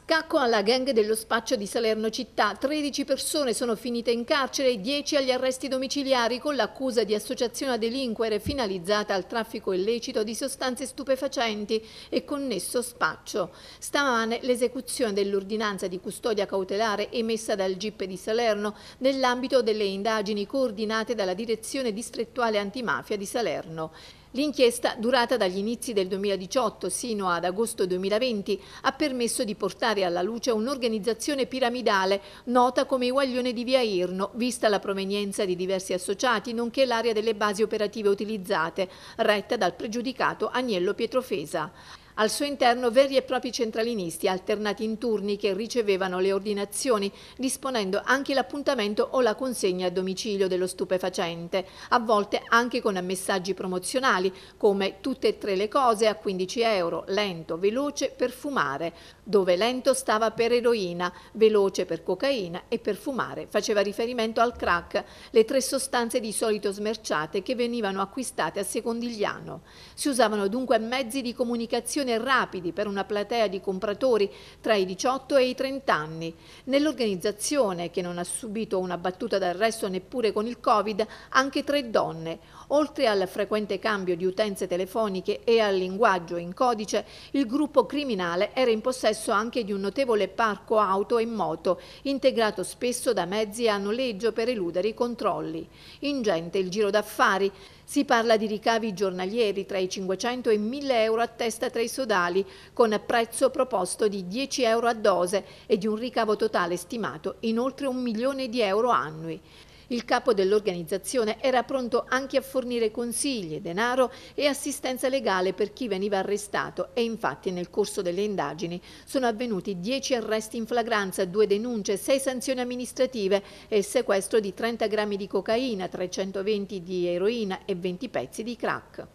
Scacco alla gang dello spaccio di Salerno Città. 13 persone sono finite in carcere e 10 agli arresti domiciliari con l'accusa di associazione a delinquere finalizzata al traffico illecito di sostanze stupefacenti e connesso spaccio. Stamane l'esecuzione dell'ordinanza di custodia cautelare emessa dal GIP di Salerno nell'ambito delle indagini coordinate dalla Direzione Distrettuale Antimafia di Salerno. L'inchiesta, durata dagli inizi del 2018 sino ad agosto 2020, ha permesso di portare alla luce un'organizzazione piramidale nota come Guaglione di Via Irno, vista la provenienza di diversi associati, nonché l'area delle basi operative utilizzate, retta dal pregiudicato Agnello Pietrofesa. Al suo interno veri e propri centralinisti alternati in turni che ricevevano le ordinazioni, disponendo anche l'appuntamento o la consegna a domicilio dello stupefacente, a volte anche con messaggi promozionali come tutte e tre le cose a 15 euro, lento, veloce per fumare, dove lento stava per eroina, veloce per cocaina e per fumare faceva riferimento al crack, le tre sostanze di solito smerciate che venivano acquistate a Secondigliano. Si usavano dunque mezzi di comunicazione soluzioni rapidi per una platea di compratori tra i 18 e i 30 anni. Nell'organizzazione, che non ha subito una battuta d'arresto neppure con il Covid, anche tre donne. Oltre al frequente cambio di utenze telefoniche e al linguaggio in codice, il gruppo criminale era in possesso anche di un notevole parco auto e moto, integrato spesso da mezzi a noleggio per eludere i controlli. Ingente il giro d'affari. Si parla di ricavi giornalieri tra i 500 e i 1000 euro a testa tra i sodali con prezzo proposto di 10 euro a dose e di un ricavo totale stimato in oltre un milione di euro annui. Il capo dell'organizzazione era pronto anche a fornire consigli, denaro e assistenza legale per chi veniva arrestato e infatti nel corso delle indagini sono avvenuti 10 arresti in flagranza, 2 denunce, 6 sanzioni amministrative e il sequestro di 30 grammi di cocaina, 320 di eroina e 20 pezzi di crack.